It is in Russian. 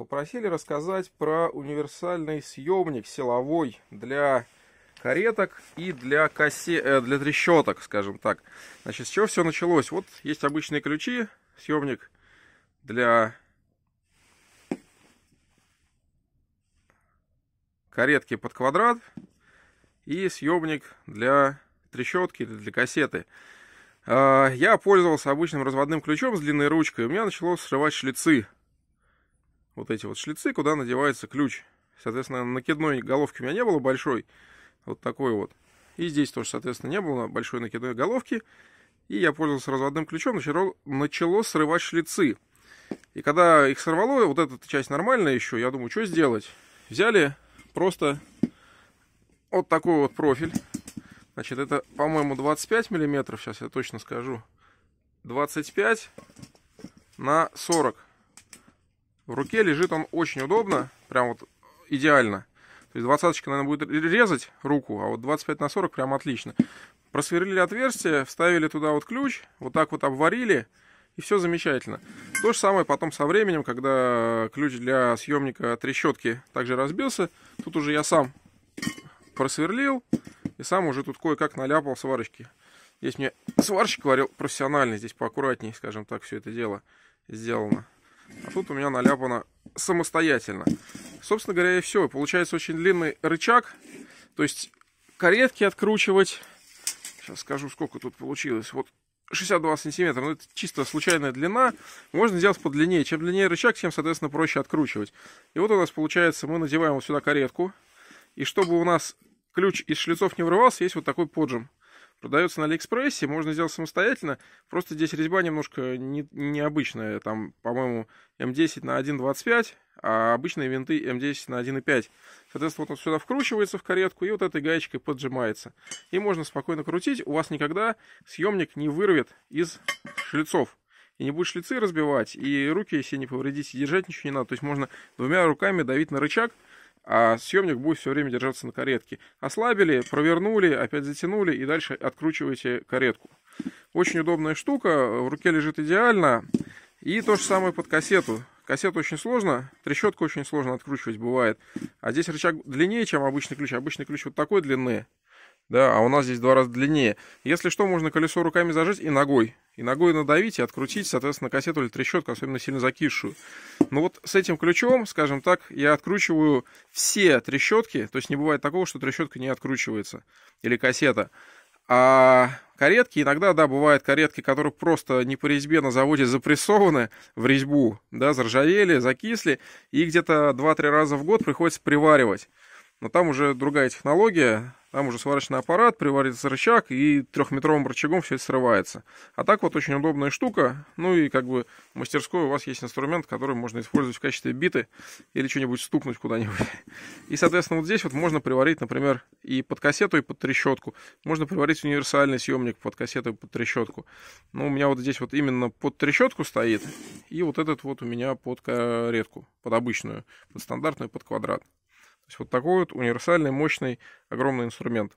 попросили рассказать про универсальный съемник силовой для кареток и для, косе... Э, для трещоток, скажем так. Значит, с чего все началось? Вот есть обычные ключи, съемник для каретки под квадрат и съемник для трещотки или для кассеты. А, я пользовался обычным разводным ключом с длинной ручкой, и у меня начало срывать шлицы вот эти вот шлицы, куда надевается ключ. Соответственно, накидной головки у меня не было большой, вот такой вот. И здесь тоже, соответственно, не было большой накидной головки. И я пользовался разводным ключом, начало, начало срывать шлицы. И когда их сорвало, вот эта часть нормальная еще, я думаю, что сделать? Взяли просто вот такой вот профиль. Значит, это, по-моему, 25 миллиметров, сейчас я точно скажу. 25 на 40 в руке лежит он очень удобно, прям вот идеально. То есть двадцаточка, наверное, будет резать руку, а вот 25 на 40 прям отлично. Просверлили отверстие, вставили туда вот ключ, вот так вот обварили, и все замечательно. То же самое потом со временем, когда ключ для съемника трещотки также разбился, тут уже я сам просверлил, и сам уже тут кое-как наляпал сварочки. Здесь мне сварщик варил профессионально, здесь поаккуратнее, скажем так, все это дело сделано. А тут у меня наляпано самостоятельно. Собственно говоря, и все. Получается очень длинный рычаг. То есть каретки откручивать. Сейчас скажу, сколько тут получилось. Вот 62 сантиметра, ну это чисто случайная длина, можно сделать подлиннее. Чем длиннее рычаг, тем, соответственно, проще откручивать. И вот у нас получается, мы надеваем вот сюда каретку, и чтобы у нас ключ из шлицов не врывался, есть вот такой поджим. Продается на Алиэкспрессе, можно сделать самостоятельно. Просто здесь резьба немножко не, необычная. Там, по-моему, М10 на 1.25, а обычные винты М10 на 1.5. Соответственно, вот он сюда вкручивается в каретку и вот этой гаечкой поджимается. И можно спокойно крутить. У вас никогда съемник не вырвет из шлицов и не будет шлицы разбивать, и руки себе не повредить, и держать ничего не надо. То есть можно двумя руками давить на рычаг, а съемник будет все время держаться на каретке. Ослабили, провернули, опять затянули и дальше откручиваете каретку. Очень удобная штука, в руке лежит идеально. И то же самое под кассету. Кассету очень сложно, трещотку очень сложно откручивать бывает. А здесь рычаг длиннее, чем обычный ключ. Обычный ключ вот такой длины, да, а у нас здесь два раза длиннее. Если что, можно колесо руками зажать и ногой. И ногой надавить и открутить, соответственно, кассету или трещотку, особенно сильно закисшую. Но вот с этим ключом, скажем так, я откручиваю все трещотки, то есть не бывает такого, что трещотка не откручивается, или кассета. А каретки, иногда, да, бывают каретки, которые просто не по резьбе на заводе запрессованы в резьбу, да, заржавели, закисли, и где-то 2-3 раза в год приходится приваривать. Но там уже другая технология, там уже сварочный аппарат, приварится рычаг, и трехметровым рычагом все это срывается. А так вот очень удобная штука. Ну и как бы в мастерской у вас есть инструмент, который можно использовать в качестве биты или что-нибудь стукнуть куда-нибудь. И, соответственно, вот здесь вот можно приварить, например, и под кассету, и под трещотку. Можно приварить универсальный съемник под кассету и под трещотку. Ну, у меня вот здесь вот именно под трещотку стоит, и вот этот вот у меня под каретку, под обычную, под стандартную, под квадрат. То есть вот такой вот универсальный, мощный, огромный инструмент.